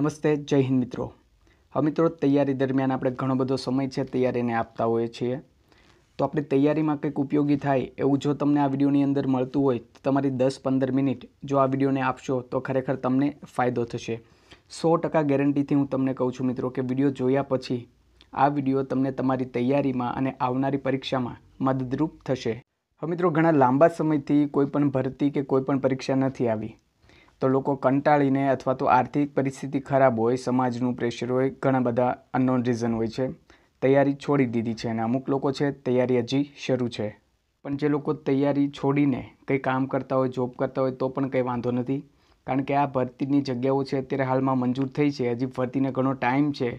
નમસ્તે જય હિન્દ મિત્રો હવે મિત્રો તૈયારી દરમિયાન આપણે ઘણો બધો સમય છે તૈયારીને આપતા હોઈએ છીએ તો આપણી તૈયારીમાં કંઈક ઉપયોગી થાય એવું જો તમને આ વિડીયોની અંદર મળતું હોય તો તમારી દસ પંદર મિનિટ જો આ વિડીયોને આપશો તો ખરેખર તમને ફાયદો થશે સો ટકા ગેરંટીથી હું તમને કહું છું મિત્રો કે વિડીયો જોયા પછી આ વિડીયો તમને તમારી તૈયારીમાં અને આવનારી પરીક્ષામાં મદદરૂપ થશે હવે મિત્રો ઘણા લાંબા સમયથી કોઈપણ ભરતી કે કોઈપણ પરીક્ષા નથી આવી તો લોકો કંટાળીને અથવા તો આર્થિક પરિસ્થિતિ ખરાબ હોય સમાજનું પ્રેશર હોય ઘણા બધા અનનોન રીઝન હોય છે તૈયારી છોડી દીધી છે અને અમુક લોકો છે તૈયારી હજી શરૂ છે પણ જે લોકો તૈયારી છોડીને કંઈ કામ કરતા હોય જોબ કરતા હોય તો પણ કંઈ વાંધો નથી કારણ કે આ ભરતીની જગ્યાઓ છે અત્યારે હાલમાં મંજૂર થઈ છે હજી ભરતીને ઘણો ટાઈમ છે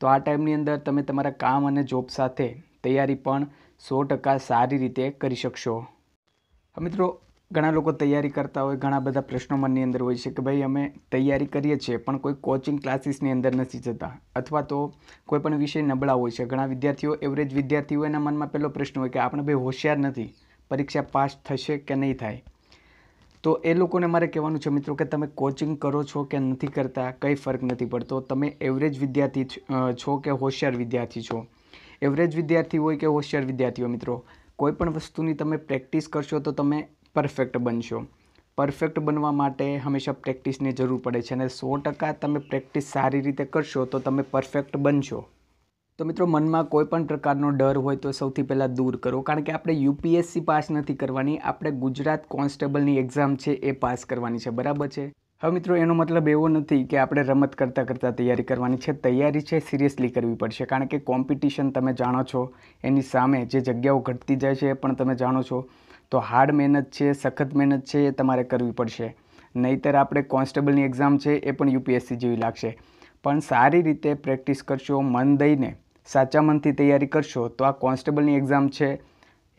તો આ ટાઈમની અંદર તમે તમારા કામ અને જોબ સાથે તૈયારી પણ સો ટકા સારી રીતે કરી શકશો મિત્રો ઘણા લોકો તૈયારી કરતા હોય ઘણા બધા પ્રશ્નો મનની અંદર હોય છે કે ભાઈ અમે તૈયારી કરીએ છીએ પણ કોઈ કોચિંગ ક્લાસીસની અંદર નથી જતા અથવા તો કોઈ પણ વિષય નબળા હોય છે ઘણા વિદ્યાર્થીઓ એવરેજ વિદ્યાર્થીઓ એના મનમાં પહેલો પ્રશ્ન હોય કે આપણે ભાઈ હોશિયાર નથી પરીક્ષા પાસ થશે કે નહીં થાય તો એ લોકોને મારે કહેવાનું છે મિત્રો કે તમે કોચિંગ કરો છો કે નથી કરતા કંઈ ફરક નથી પડતો તમે એવરેજ વિદ્યાર્થી છો કે હોશિયાર વિદ્યાર્થી છો એવરેજ વિદ્યાર્થી હોય કે હોશિયાર વિદ્યાર્થીઓ મિત્રો કોઈ પણ વસ્તુની તમે પ્રેક્ટિસ કરશો તો તમે પરફેક્ટ બનશો પરફેક્ટ બનવા માટે હંમેશા પ્રેક્ટિસની જરૂર પડે છે અને સો ટકા તમે પ્રેક્ટિસ સારી રીતે કરશો તો તમે પરફેક્ટ બનશો તો મિત્રો મનમાં કોઈ પણ પ્રકારનો ડર હોય તો સૌથી પહેલાં દૂર કરો કારણ કે આપણે યુપીએસસી પાસ નથી કરવાની આપણે ગુજરાત કોન્સ્ટેબલની એક્ઝામ છે એ પાસ કરવાની છે બરાબર છે હવે મિત્રો એનો મતલબ એવો નથી કે આપણે રમત કરતાં કરતાં તૈયારી કરવાની છે તૈયારી છે સિરિયસલી કરવી પડશે કારણ કે કોમ્પિટિશન તમે જાણો છો એની સામે જે જગ્યાઓ ઘટતી જાય છે એ પણ તમે જાણો છો તો હાર્ડ મહેનત છે સખત મહેનત છે એ તમારે કરવી પડશે નહીતર આપણે કોન્સ્ટેબલની એક્ઝામ છે એ પણ યુપીએસસી જેવી લાગશે પણ સારી રીતે પ્રેક્ટિસ કરશો મન દઈને સાચા મનથી તૈયારી કરશો તો આ કોન્સ્ટેબલની એક્ઝામ છે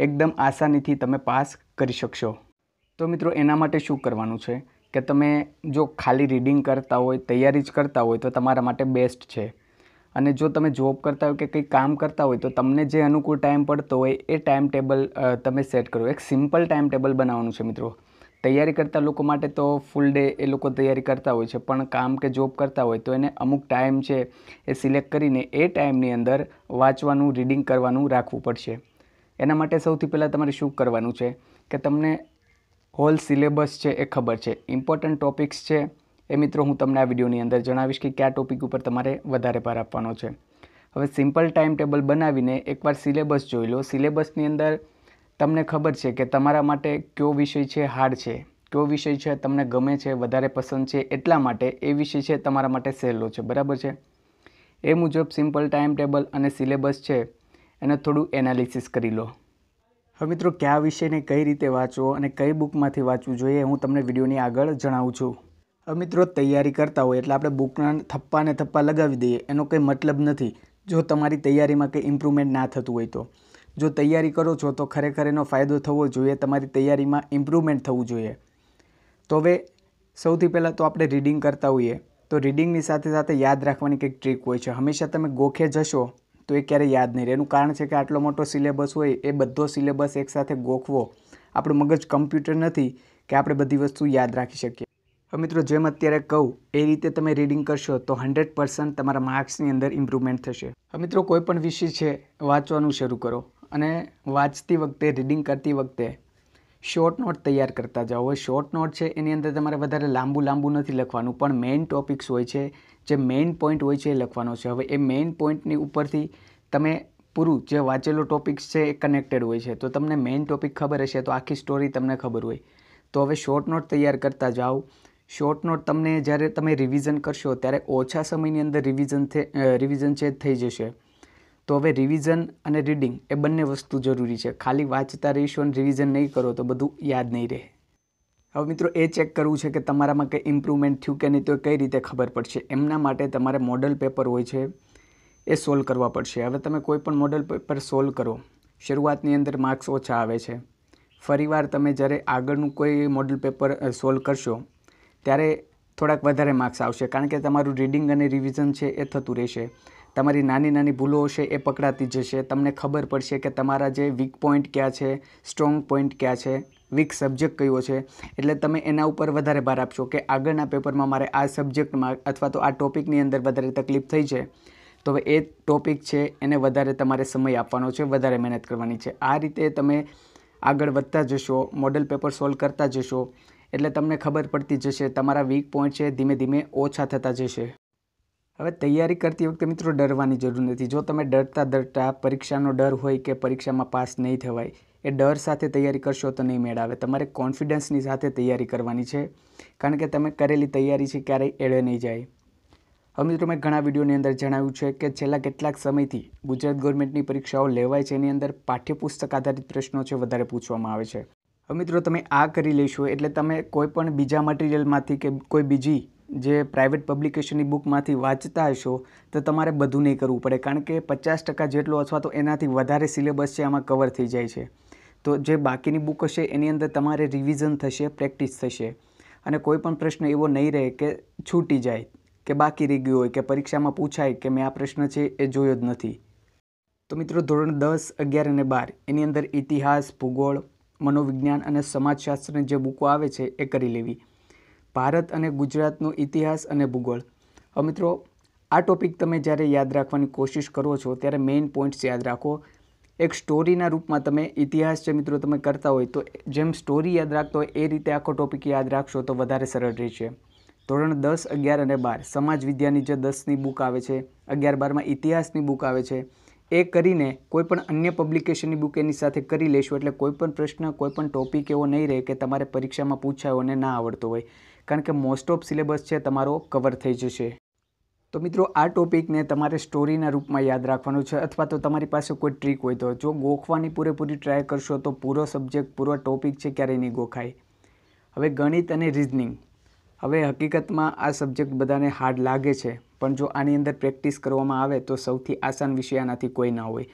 એકદમ આસાનીથી તમે પાસ કરી શકશો તો મિત્રો એના માટે શું કરવાનું છે કે તમે જો ખાલી રીડિંગ કરતા હોય તૈયારી જ કરતા હોય તો તમારા માટે બેસ્ટ છે અને જો તમે જોબ કરતા હોય કે કંઈ કામ કરતા હોય તો તમને જે અનુકૂળ ટાઈમ પડતો હોય એ ટાઈમ ટેબલ તમે સેટ કરો એક સિમ્પલ ટાઈમ ટેબલ બનાવવાનું છે મિત્રો તૈયારી કરતા લોકો માટે તો ફૂલ ડે એ લોકો તૈયારી કરતા હોય છે પણ કામ કે જોબ કરતા હોય તો એને અમુક ટાઈમ છે એ સિલેક્ટ કરીને એ ટાઈમની અંદર વાંચવાનું રીડિંગ કરવાનું રાખવું પડશે એના માટે સૌથી પહેલાં તમારે શું કરવાનું છે કે તમને હોલ સિલેબસ છે એ ખબર છે ઇમ્પોર્ટન્ટ ટોપિક્સ છે એ મિત્રો હું તમને આ વિડીયોની અંદર જણાવીશ કે કયા ટોપિક ઉપર તમારે વધારે ભાર આપવાનો છે હવે સિમ્પલ ટાઈમ ટેબલ બનાવીને એકવાર સિલેબસ જોઈ લો સિલેબસની અંદર તમને ખબર છે કે તમારા માટે કયો વિષય છે હાર્ડ છે કયો વિષય છે તમને ગમે છે વધારે પસંદ છે એટલા માટે એ વિષય છે તમારા માટે સહેલો છે બરાબર છે એ મુજબ સિમ્પલ ટાઈમ ટેબલ અને સિલેબસ છે એને થોડું એનાલિસિસ કરી લો હવે મિત્રો કયા વિષયને કઈ રીતે વાંચવો અને કઈ બુકમાંથી વાંચવું જોઈએ હું તમને વિડીયોની આગળ જણાવું છું મિત્રો તૈયારી કરતા હોય એટલે આપણે બુકના થપ્પા ને થપ્પા લગાવી દઈએ એનો કંઈ મતલબ નથી જો તમારી તૈયારીમાં કંઈ ઇમ્પ્રુવમેન્ટ ના થતું હોય તો જો તૈયારી કરો છો તો ખરેખર એનો ફાયદો થવો જોઈએ તમારી તૈયારીમાં ઇમ્પ્રુવમેન્ટ થવું જોઈએ તો હવે સૌથી પહેલાં તો આપણે રીડિંગ કરતા હોઈએ તો રીડિંગની સાથે સાથે યાદ રાખવાની કંઈક ટ્રીક હોય છે હંમેશા તમે ગોખે જશો તો એ ક્યારેય યાદ નહીં રહે એનું કારણ છે કે આટલો મોટો સિલેબસ હોય એ બધો સિલેબસ એકસાથે ગોખવો આપણું મગજ કમ્પ્યુટર નથી કે આપણે બધી વસ્તુ યાદ રાખી શકીએ મિત્રો જેમ અત્યારે કહું એ રીતે તમે રીડિંગ કરશો તો હંડ્રેડ પર્સન્ટ તમારા માર્ક્સની અંદર ઇમ્પ્રુવમેન્ટ થશે મિત્રો કોઈ પણ વિષય છે વાંચવાનું શરૂ કરો અને વાંચતી વખતે રીડિંગ કરતી વખતે શોર્ટ નોટ તૈયાર કરતા જાઓ હવે શોર્ટ નોટ છે એની અંદર તમારે વધારે લાંબુ લાંબુ નથી લખવાનું પણ મેઇન ટોપિક્સ હોય છે જે મેઇન પોઈન્ટ હોય છે એ લખવાનો છે હવે એ મેઇન પોઈન્ટની ઉપરથી તમે પૂરું જે વાંચેલો ટોપિક્સ છે એ કનેક્ટેડ હોય છે તો તમને મેઇન ટોપિક ખબર હશે તો આખી સ્ટોરી તમને ખબર હોય તો હવે શોર્ટ નોટ તૈયાર કરતા જાઓ શોર્ટ નોટ તમને જ્યારે તમે રિવિઝન કરશો ત્યારે ઓછા સમયની અંદર રિવિઝન રિવિઝન છે થઈ જશે તો હવે રિવિઝન અને રીડિંગ એ બંને વસ્તુ જરૂરી છે ખાલી વાંચતા રહીશો અને રિવિઝન નહીં કરો તો બધું યાદ નહીં રહે હવે મિત્રો એ ચેક કરવું છે કે તમારામાં કંઈ ઇમ્પ્રુવમેન્ટ થયું કે નહીં તો કઈ રીતે ખબર પડશે એમના માટે તમારે મોડલ પેપર હોય છે એ સોલ્વ કરવા પડશે હવે તમે કોઈ પણ મોડલ પેપર સોલ્વ કરો શરૂઆતની અંદર માર્ક્સ ઓછા આવે છે ફરીવાર તમે જ્યારે આગળનું કોઈ મોડલ પેપર સોલ્વ કરશો ત્યારે થોડાક વધારે માર્ક્સ આવશે કારણ કે તમારું રીડિંગ અને રિવિઝન છે એ થતું રહેશે તમારી નાની નાની ભૂલો હશે એ પકડાતી જશે તમને ખબર પડશે કે તમારા જે વીક પોઈન્ટ ક્યાં છે સ્ટ્રોંગ પોઈન્ટ ક્યાં છે વીક સબ્જેક્ટ કયો છે એટલે તમે એના ઉપર વધારે ભાર આપશો કે આગળના પેપરમાં મારે આ સબ્જેક્ટમાં અથવા તો આ ટોપિકની અંદર વધારે તકલીફ થઈ છે તો હવે એ ટોપિક છે એને વધારે તમારે સમય આપવાનો છે વધારે મહેનત કરવાની છે આ રીતે તમે આગળ વધતા જશો મોડલ પેપર સોલ્વ કરતા જશો એટલે તમને ખબર પડતી જશે તમારા વીક પોઈન્ટ છે ધીમે ધીમે ઓછા થતા જશે હવે તૈયારી કરતી વખતે મિત્રો ડરવાની જરૂર નથી જો તમે ડરતા ડરતા પરીક્ષાનો ડર હોય કે પરીક્ષામાં પાસ નહીં થવાય એ ડર સાથે તૈયારી કરશો તો નહીં મેળાવે તમારે કોન્ફિડન્સની સાથે તૈયારી કરવાની છે કારણ કે તમે કરેલી તૈયારી છે ક્યારેય એળે નહીં જાય હવે મિત્રો મેં ઘણા વિડીયોની અંદર જણાવ્યું છે કે છેલ્લા કેટલાક સમયથી ગુજરાત ગવર્મેન્ટની પરીક્ષાઓ લેવાય છે એની અંદર પાઠ્યપુસ્તક આધારિત પ્રશ્નો છે વધારે પૂછવામાં આવે છે હવે મિત્રો તમે આ કરી લેશો એટલે તમે કોઈ પણ બીજા મટીરિયલમાંથી કે કોઈ બીજી જે પ્રાઇવેટ પબ્લિકેશનની બુકમાંથી વાંચતા હશો તો તમારે બધું નહીં કરવું પડે કારણ કે પચાસ ટકા જેટલો અથવા તો એનાથી વધારે સિલેબસ છે આમાં કવર થઈ જાય છે તો જે બાકીની બુક હશે એની અંદર તમારે રિવિઝન થશે પ્રેક્ટિસ થશે અને કોઈ પણ પ્રશ્ન એવો નહીં રહે કે છૂટી જાય કે બાકી રહી ગયું હોય કે પરીક્ષામાં પૂછાય કે મેં આ પ્રશ્ન છે એ જોયો જ નથી તો મિત્રો ધોરણ દસ અગિયાર અને બાર એની અંદર ઇતિહાસ ભૂગોળ મનોવિજ્ઞાન અને સમાજશાસ્ત્રની જે બુકો આવે છે એ કરી લેવી ભારત અને ગુજરાતનો ઇતિહાસ અને ભૂગોળ હવે મિત્રો આ ટોપિક તમે જ્યારે યાદ રાખવાની કોશિશ કરો છો ત્યારે મેઇન પોઈન્ટ્સ યાદ રાખો એક સ્ટોરીના રૂપમાં તમે ઇતિહાસ જે મિત્રો તમે કરતા હોય તો જેમ સ્ટોરી યાદ રાખતો હોય એ રીતે આખો ટોપિક યાદ રાખશો તો વધારે સરળ રહેશે ધોરણ દસ અગિયાર અને બાર સમાજ વિદ્યાની જે દસની બુક આવે છે અગિયાર બારમાં ઇતિહાસની બુક આવે છે એ કરીને કોઈપણ અન્ય પબ્લિકેશનની બુક એની સાથે કરી લઈશું એટલે કોઈપણ પ્રશ્ન કોઈપણ ટોપિક એવો નહીં રહે કે તમારે પરીક્ષામાં પૂછાયો અને ના આવડતો હોય કારણ કે મોસ્ટ ઓફ સિલેબસ છે તમારો કવર થઈ જશે તો મિત્રો આ ટોપિકને તમારે સ્ટોરીના રૂપમાં યાદ રાખવાનું છે અથવા તો તમારી પાસે કોઈ ટ્રીક હોય તો જો ગોખવાની પૂરેપૂરી ટ્રાય કરશો તો પૂરો સબ્જેક્ટ પૂરો ટોપિક છે ક્યારેય નહીં ગોખાય હવે ગણિત અને રિઝનિંગ હવે હકીકતમાં આ સબ્જેક્ટ બધાને હાર્ડ લાગે છે પણ જો આની અંદર પ્રેક્ટિસ કરવામાં આવે તો સૌથી આસાન વિષય આનાથી કોઈ ના હોય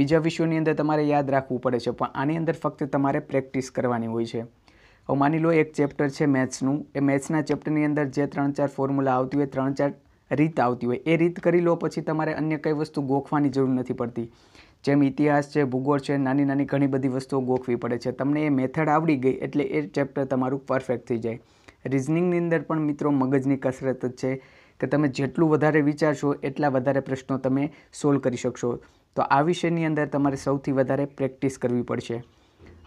બીજા વિષયોની અંદર તમારે યાદ રાખવું પડે છે પણ આની અંદર ફક્ત તમારે પ્રેક્ટિસ કરવાની હોય છે હવે માની લો એક ચેપ્ટર છે મેથ્સનું એ મેથ્સના ચેપ્ટરની અંદર જે ત્રણ ચાર ફોર્મ્યુલા આવતી હોય ત્રણ ચાર રીત આવતી હોય એ રીત કરી લો પછી તમારે અન્ય કઈ વસ્તુ ગોખવાની જરૂર નથી પડતી જેમ ઇતિહાસ છે ભૂગોળ છે નાની નાની ઘણી બધી વસ્તુઓ ગોખવી પડે છે તમને એ મેથડ આવડી ગઈ એટલે એ ચેપ્ટર તમારું પરફેક્ટ થઈ જાય રિઝનિંગની અંદર પણ મિત્રો મગજની કસરત જ છે કે તમે જેટલું વધારે વિચારશો એટલા વધારે પ્રશ્નો તમે સોલ્વ કરી શકશો તો આ વિષયની અંદર તમારે સૌથી વધારે પ્રેક્ટિસ કરવી પડશે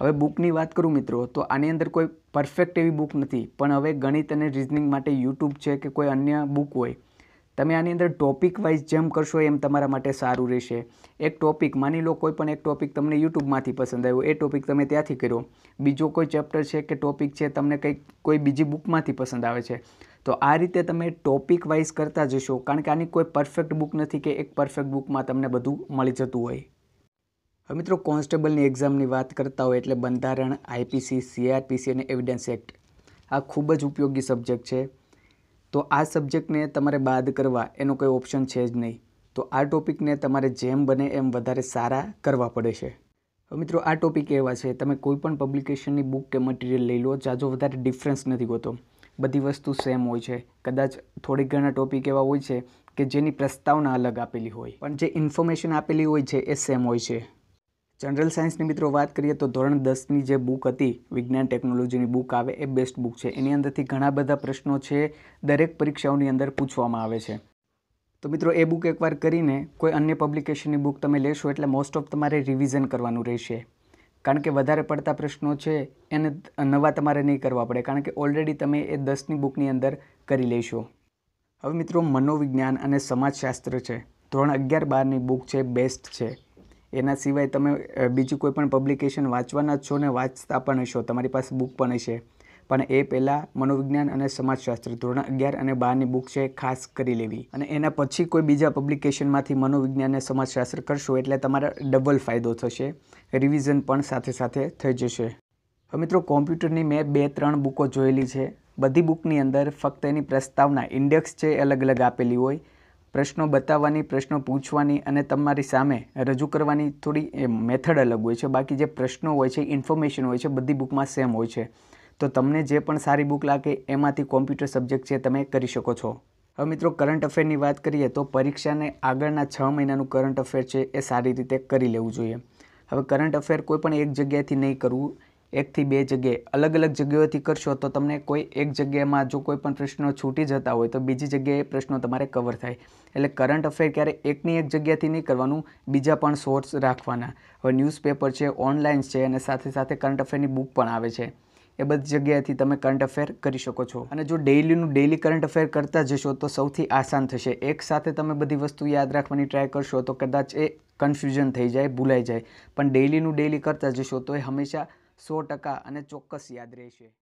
હવે બુકની વાત કરું મિત્રો તો આની અંદર કોઈ પરફેક્ટ એવી બુક નથી પણ હવે ગણિત અને રિઝનિંગ માટે યુટ્યુબ છે કે કોઈ અન્ય બુક હોય તમે આની અંદર ટોપિક વાઇઝ જેમ કરશો એમ તમારા માટે સારું રહેશે એક ટોપિક માની લો કોઈ પણ એક ટોપિક તમને યુટ્યુબમાંથી પસંદ આવ્યો એ ટોપિક તમે ત્યાંથી કર્યો બીજો કોઈ ચેપ્ટર છે કે ટોપિક છે તમને કંઈક કોઈ બીજી બુકમાંથી પસંદ આવે છે તો આ રીતે તમે ટોપિક વાઇઝ કરતા જશો કારણ કે આની કોઈ પરફેક્ટ બુક નથી કે એક પરફેક્ટ બુકમાં તમને બધું મળી જતું હોય હવે મિત્રો કોન્સ્ટેબલની એક્ઝામની વાત કરતા હોય એટલે બંધારણ આઈપીસી સીઆરપીસી અને એવિડન્સ એક્ટ આ ખૂબ જ ઉપયોગી સબ્જેક્ટ છે તો આ સબ્જેક્ટને તમારે બાદ કરવા એનો કોઈ ઓપ્શન છે જ નહીં તો આ ટોપિકને તમારે જેમ બને એમ વધારે સારા કરવા પડે છે મિત્રો આ ટોપિક એવા છે તમે કોઈપણ પબ્લિકેશનની બુક કે મટીરિયલ લઈ લો જાજો વધારે ડિફરન્સ નથી હોતો બધી વસ્તુ સેમ હોય છે કદાચ થોડીક ઘણા ટોપિક એવા હોય છે કે જેની પ્રસ્તાવના અલગ આપેલી હોય પણ જે ઇન્ફોર્મેશન આપેલી હોય છે એ સેમ હોય છે જનરલ સાયન્સની મિત્રો વાત કરીએ તો ધોરણ દસની જે બુક હતી વિજ્ઞાન ટેકનોલોજીની બુક આવે એ બેસ્ટ બુક છે એની અંદરથી ઘણા બધા પ્રશ્નો છે દરેક પરીક્ષાઓની અંદર પૂછવામાં આવે છે તો મિત્રો એ બુક એકવાર કરીને કોઈ અન્ય પબ્લિકેશનની બુક તમે લેશો એટલે મોસ્ટ ઓફ તમારે રિવિઝન કરવાનું રહેશે કારણ કે વધારે પડતા પ્રશ્નો છે એને નવા તમારે નહીં કરવા પડે કારણ કે ઓલરેડી તમે એ દસની બુકની અંદર કરી લેશો હવે મિત્રો મનોવિજ્ઞાન અને સમાજશાસ્ત્ર છે ધોરણ અગિયાર બારની બુક છે બેસ્ટ છે એના સિવાય તમે બીજું કોઈ પણ પબ્લિકેશન વાંચવાના જ છો ને વાંચતા પણ હશો તમારી પાસે બુક પણ હશે પણ એ પહેલાં મનોવિજ્ઞાન અને સમાજશાસ્ત્ર ધોરણ અગિયાર અને બારની બુક છે ખાસ કરી લેવી અને એના પછી કોઈ બીજા પબ્લિકેશનમાંથી મનોવિજ્ઞાન અને સમાજશાસ્ત્ર કરશો એટલે તમારા ડબલ ફાયદો થશે રિવિઝન પણ સાથે સાથે થઈ જશે હવે મિત્રો કોમ્પ્યુટરની મેં બે ત્રણ બુકો જોયેલી છે બધી બુકની અંદર ફક્ત એની પ્રસ્તાવના ઇન્ડેક્સ છે અલગ અલગ આપેલી હોય પ્રશ્નો બતાવવાની પ્રશ્નો પૂછવાની અને તમારી સામે રજૂ કરવાની થોડી મેથડ અલગ હોય છે બાકી જે પ્રશ્નો હોય છે ઇન્ફોર્મેશન હોય છે બધી બુકમાં સેમ હોય છે તો તમને જે પણ સારી બુક લાગે એમાંથી કોમ્પ્યુટર સબ્જેક્ટ છે તમે કરી શકો છો હવે મિત્રો કરંટ અફેરની વાત કરીએ તો પરીક્ષાને આગળના છ મહિનાનું કરંટ અફેર છે એ સારી રીતે કરી લેવું જોઈએ હવે કરંટ અફેર કોઈ પણ એક જગ્યાએથી નહીં કરવું એકથી બે જગ્યાએ અલગ અલગ જગ્યાઓથી કરશો તો તમને કોઈ એક જગ્યામાં જો કોઈ પણ પ્રશ્નો છૂટી જતા હોય તો બીજી જગ્યાએ પ્રશ્નો તમારે કવર થાય એટલે કરંટ અફેર ક્યારે એકની એક જગ્યાથી નહીં કરવાનું બીજા પણ સોર્સ રાખવાના હવે ન્યૂઝપેપર છે ઓનલાઈન છે અને સાથે સાથે કરંટ અફેરની બુક પણ આવે છે એ બધી જગ્યાએથી તમે કરંટ અફેર કરી શકો છો અને જો ડેઇલીનું ડેઇલી કરંટ અફેર કરતા જશો તો સૌથી આસાન થશે એક સાથે તમે બધી વસ્તુ યાદ રાખવાની ટ્રાય કરશો તો કદાચ એ કન્ફ્યુઝન થઈ જાય ભૂલાઈ જાય પણ ડેઇલીનું ડેઇલી કરતા જશો તો એ હંમેશા સો ટકા અને ચોક્કસ યાદ રહેશે